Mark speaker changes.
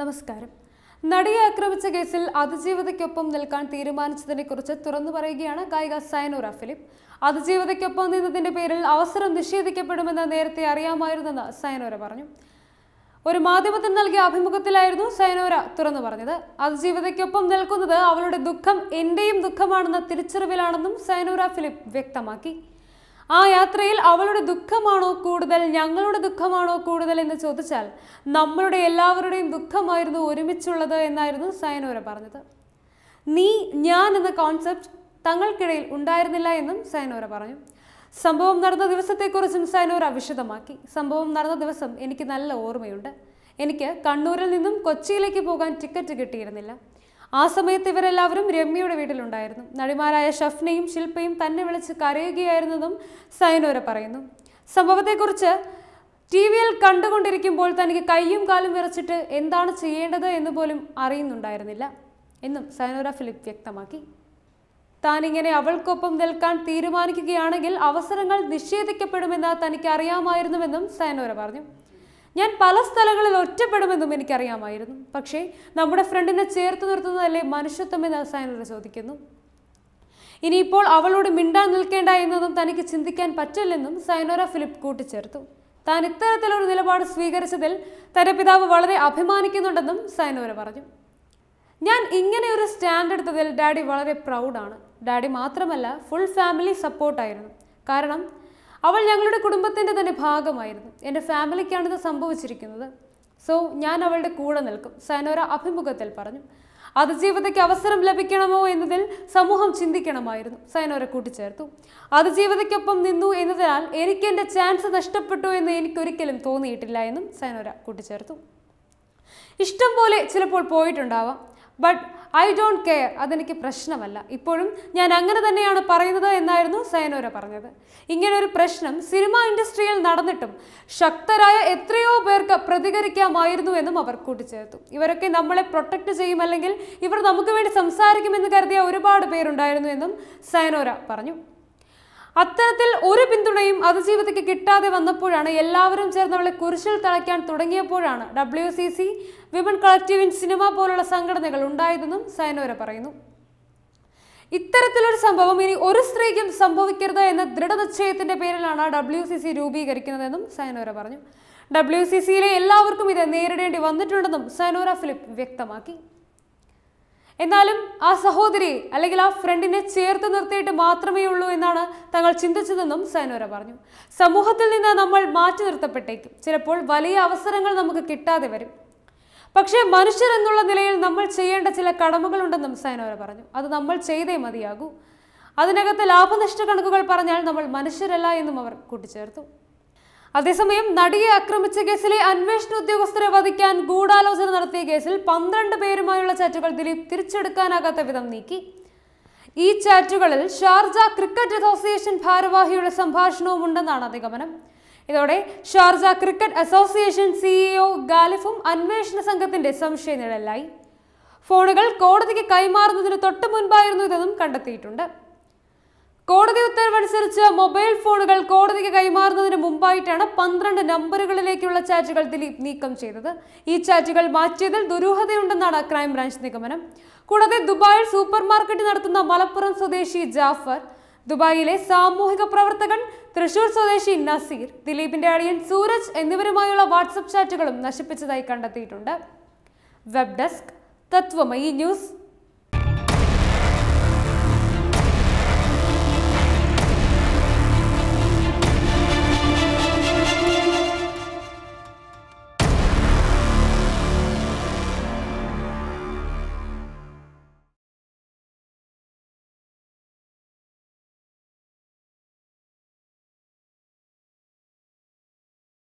Speaker 1: നമസ്കാരം നടിയെ ആക്രമിച്ച കേസിൽ അതിജീവിതയ്ക്കൊപ്പം നിൽക്കാൻ തീരുമാനിച്ചതിനെക്കുറിച്ച് തുറന്നു പറയുകയാണ് ഗായിക സൈനൂറ ഫിലിപ്പ് അതിജീവിതയ്ക്കൊപ്പം നിന്നതിന്റെ പേരിൽ അവസരം നിഷേധിക്കപ്പെടുമെന്ന് നേരത്തെ അറിയാമായിരുന്നെന്ന് സൈനൂര പറഞ്ഞു ഒരു മാധ്യമത്തിന് നൽകിയ അഭിമുഖത്തിലായിരുന്നു സൈനോര തുറന്നു പറഞ്ഞത് അതിജീവിതയ്ക്കൊപ്പം നിൽക്കുന്നത് അവളുടെ ദുഃഖം എന്റെയും ദുഃഖമാണെന്ന തിരിച്ചറിവിലാണെന്നും സൈനോര ഫിലിപ്പ് വ്യക്തമാക്കി ആ യാത്രയിൽ അവളുടെ ദുഃഖമാണോ കൂടുതൽ ഞങ്ങളുടെ ദുഃഖമാണോ കൂടുതൽ എന്ന് ചോദിച്ചാൽ നമ്മളുടെ എല്ലാവരുടെയും ദുഃഖമായിരുന്നു ഒരുമിച്ചുള്ളത് എന്നായിരുന്നു സയനോര പറഞ്ഞത് നീ ഞാൻ എന്ന കോൺസെപ്റ്റ് തങ്ങൾക്കിടയിൽ ഉണ്ടായിരുന്നില്ല എന്നും സയനോര പറഞ്ഞു സംഭവം നടന്ന ദിവസത്തെക്കുറിച്ചും സയനോര വിശദമാക്കി സംഭവം നടന്ന ദിവസം എനിക്ക് നല്ല ഓർമ്മയുണ്ട് എനിക്ക് കണ്ണൂരിൽ നിന്നും കൊച്ചിയിലേക്ക് പോകാൻ ടിക്കറ്റ് കിട്ടിയിരുന്നില്ല ആ സമയത്ത് ഇവരെല്ലാവരും രമ്യയുടെ വീട്ടിലുണ്ടായിരുന്നു നടിമാരായ ഷഫ്നയും ശില്പയും തന്നെ വിളിച്ച് കരയുകയായിരുന്നതും സൈനോര പറയുന്നു സംഭവത്തെക്കുറിച്ച് ടി വിയിൽ കണ്ടുകൊണ്ടിരിക്കുമ്പോൾ തനിക്ക് കൈയും കാലും വിറച്ചിട്ട് എന്താണ് ചെയ്യേണ്ടത് എന്ന് പോലും അറിയുന്നുണ്ടായിരുന്നില്ല എന്നും സൈനോര ഫിലിപ്പ് വ്യക്തമാക്കി താനിങ്ങനെ അവൾക്കൊപ്പം നിൽക്കാൻ തീരുമാനിക്കുകയാണെങ്കിൽ അവസരങ്ങൾ നിഷേധിക്കപ്പെടുമെന്ന് തനിക്ക് അറിയാമായിരുന്നുവെന്നും സൈനോര പറഞ്ഞു ഞാൻ പല സ്ഥലങ്ങളിൽ ഒറ്റപ്പെടുമെന്നും എനിക്കറിയാമായിരുന്നു പക്ഷേ നമ്മുടെ ഫ്രണ്ടിനെ ചേർത്ത് നിർത്തുന്നതല്ലേ മനുഷ്യത്വം എന്ന് അവസാനം ചോദിക്കുന്നു ഇനിയിപ്പോൾ അവളോട് മിണ്ടാൻ നിൽക്കേണ്ട എന്നതും തനിക്ക് ചിന്തിക്കാൻ പറ്റില്ലെന്നും സൈനോറ ഫിലിപ്പ് കൂട്ടിച്ചേർത്തു താൻ ഇത്തരത്തിലൊരു നിലപാട് സ്വീകരിച്ചതിൽ തന്റെ പിതാവ് വളരെ അഭിമാനിക്കുന്നുണ്ടെന്നും സൈനോര പറഞ്ഞു ഞാൻ ഇങ്ങനെ ഒരു സ്റ്റാൻഡ് എടുത്തതിൽ ഡാഡി വളരെ പ്രൗഡാണ് ഡാഡി മാത്രമല്ല ഫുൾ ഫാമിലി സപ്പോർട്ടായിരുന്നു കാരണം അവൾ ഞങ്ങളുടെ കുടുംബത്തിൻ്റെ തന്നെ ഭാഗമായിരുന്നു എൻ്റെ ഫാമിലിക്കാണിത് സംഭവിച്ചിരിക്കുന്നത് സോ ഞാൻ അവളുടെ കൂടെ നിൽക്കും സനോര അഭിമുഖത്തിൽ പറഞ്ഞു അതിജീവിതയ്ക്ക് അവസരം ലഭിക്കണമോ എന്നതിൽ സമൂഹം ചിന്തിക്കണമായിരുന്നു സൈനോരെ കൂട്ടിച്ചേർത്തു അതിജീവിതയ്ക്കൊപ്പം നിന്നു എന്നതിനാൽ എനിക്ക് എൻ്റെ ചാൻസ് നഷ്ടപ്പെട്ടു എന്ന് എനിക്കൊരിക്കലും തോന്നിയിട്ടില്ല എന്നും സൈനോര കൂട്ടിച്ചേർത്തു ഇഷ്ടം പോലെ ചിലപ്പോൾ പോയിട്ടുണ്ടാവാം ബട്ട് ഐ ഡോണ്ട് കെയർ അതെനിക്ക് പ്രശ്നമല്ല ഇപ്പോഴും ഞാൻ അങ്ങനെ തന്നെയാണ് പറയുന്നത് എന്നായിരുന്നു സയനോര പറഞ്ഞത് ഒരു പ്രശ്നം സിനിമ ഇൻഡസ്ട്രിയിൽ നടന്നിട്ടും ശക്തരായ എത്രയോ പേർക്ക് പ്രതികരിക്കാമായിരുന്നു എന്നും അവർ കൂട്ടിച്ചേർത്തു ഇവരൊക്കെ നമ്മളെ പ്രൊട്ടക്റ്റ് ചെയ്യും അല്ലെങ്കിൽ ഇവർ നമുക്ക് വേണ്ടി സംസാരിക്കുമെന്ന് കരുതിയ ഒരുപാട് പേരുണ്ടായിരുന്നു എന്നും സയനോര പറഞ്ഞു അത്തരത്തിൽ ഒരു പിന്തുണയും അതിജീവിതയ്ക്ക് കിട്ടാതെ വന്നപ്പോഴാണ് എല്ലാവരും ചേർന്ന് അവളെ കുരിശിൽ തളയ്ക്കാൻ തുടങ്ങിയപ്പോഴാണ് ഡബ്ല്യു സി സി വിമൻ കളക്റ്റീവിൻ സിനിമ പോലുള്ള സംഘടനകൾ ഉണ്ടായതെന്നും സൈനോര പറയുന്നു ഇത്തരത്തിലൊരു സംഭവം ഇനി ഒരു സ്ത്രീക്കും സംഭവിക്കരുത് എന്ന ദൃഢനിശ്ചയത്തിന്റെ പേരിലാണ് ഡബ്ല്യു സി സി രൂപീകരിക്കുന്നതെന്നും സൈനോര പറഞ്ഞു ഡബ്ല്യു സി സിയിലെ എല്ലാവർക്കും ഇത് നേരിടേണ്ടി വന്നിട്ടുണ്ടെന്നും സൈനോര ഫിലിപ്പ് വ്യക്തമാക്കി എന്നാലും ആ സഹോദരി അല്ലെങ്കിൽ ആ ഫ്രണ്ടിനെ ചേർത്ത് നിർത്തിയിട്ട് മാത്രമേ ഉള്ളൂ എന്നാണ് തങ്ങൾ ചിന്തിച്ചതെന്നും സൈനോര പറഞ്ഞു സമൂഹത്തിൽ നിന്ന് നമ്മൾ മാറ്റി നിർത്തപ്പെട്ടേക്കും ചിലപ്പോൾ വലിയ അവസരങ്ങൾ നമുക്ക് കിട്ടാതെ വരും പക്ഷേ മനുഷ്യർ എന്നുള്ള നിലയിൽ നമ്മൾ ചെയ്യേണ്ട ചില കടമകളുണ്ടെന്നും സൈനോര പറഞ്ഞു അത് നമ്മൾ ചെയ്തേ മതിയാകൂ അതിനകത്ത് ലാഭനഷ്ട കണക്കുകൾ പറഞ്ഞാൽ നമ്മൾ മനുഷ്യരല്ല എന്നും അവർ കൂട്ടിച്ചേർത്തു അതേസമയം നടിയെ ആക്രമിച്ച കേസിലെ അന്വേഷണ ഉദ്യോഗസ്ഥരെ വധിക്കാൻ ഗൂഢാലോചന നടത്തിയ കേസിൽ പന്ത്രണ്ട് പേരുമായുള്ള ചാറ്റുകൾ ദിലീപ് തിരിച്ചെടുക്കാനാകാത്ത വിധം നീക്കി ഈ ചാറ്റുകളിൽ ഷാർജ ക്രിക്കറ്റ് അസോസിയേഷൻ ഭാരവാഹിയുടെ സംഭാഷണവും ഉണ്ടെന്നാണ് നിഗമനം ഇതോടെ ഷാർജ ക്രിക്കറ്റ് അസോസിയേഷൻ സിഇഒ ഗാലിഫും അന്വേഷണ സംഘത്തിന്റെ സംശയ നിഴലായി ഫോണുകൾ കോടതിക്ക് കൈമാറുന്നതിന് തൊട്ടു മുൻപായിരുന്നു ഇതെന്നും കണ്ടെത്തിയിട്ടുണ്ട് കോടതി ഉത്തരവ് അനുസരിച്ച് മൊബൈൽ ഫോണുകൾ കോടതിക്ക് കൈമാറുന്നതിന് മുമ്പായിട്ടാണ് പന്ത്രണ്ട് നമ്പറുകളിലേക്കുള്ള ചാറ്റുകൾ ദിലീപ് നീക്കം ചെയ്തത് ഈ ചാറ്റുകൾ മാറ്റിയതിൽ ദുരൂഹതയുണ്ടെന്നാണ് ക്രൈംബ്രാഞ്ച് നിഗമനം കൂടാതെ ദുബായിൽ സൂപ്പർ മാർക്കറ്റ് നടത്തുന്ന മലപ്പുറം സ്വദേശി ജാഫർ ദുബായിലെ സാമൂഹിക പ്രവർത്തകൻ തൃശൂർ സ്വദേശി നസീർ ദിലീപിന്റെ അളിയൻ സൂരജ് എന്നിവരുമായുള്ള വാട്സപ്പ് ചാറ്റുകളും നശിപ്പിച്ചതായി കണ്ടെത്തിയിട്ടുണ്ട് വെബ് ഡെസ്ക് തത്വമയി ന്യൂസ്